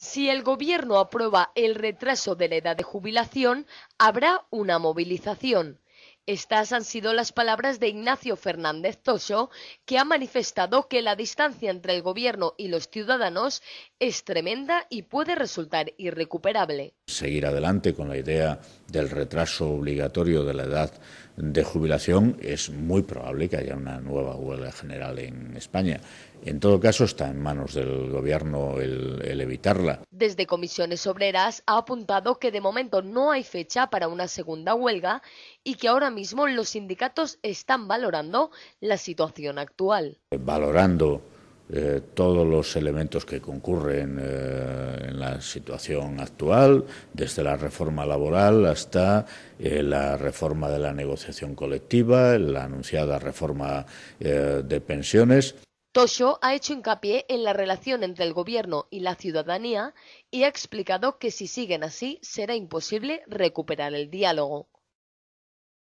Si el Gobierno aprueba el retraso de la edad de jubilación, habrá una movilización. Estas han sido las palabras de Ignacio Fernández Toso, que ha manifestado que la distancia entre el Gobierno y los ciudadanos es tremenda y puede resultar irrecuperable. Seguir adelante con la idea del retraso obligatorio de la edad de jubilación, es muy probable que haya una nueva huelga general en España. En todo caso, está en manos del Gobierno el, evitarla. Desde Comisiones Obreras ha apuntado que de momento no hay fecha para una segunda huelga y que ahora mismo los sindicatos están valorando la situación actual. Valorando eh, todos los elementos que concurren eh, en la situación actual, desde la reforma laboral hasta eh, la reforma de la negociación colectiva, la anunciada reforma de pensiones. Tosho ha hecho hincapié en la relación entre el gobierno y la ciudadanía y ha explicado que si siguen así será imposible recuperar el diálogo.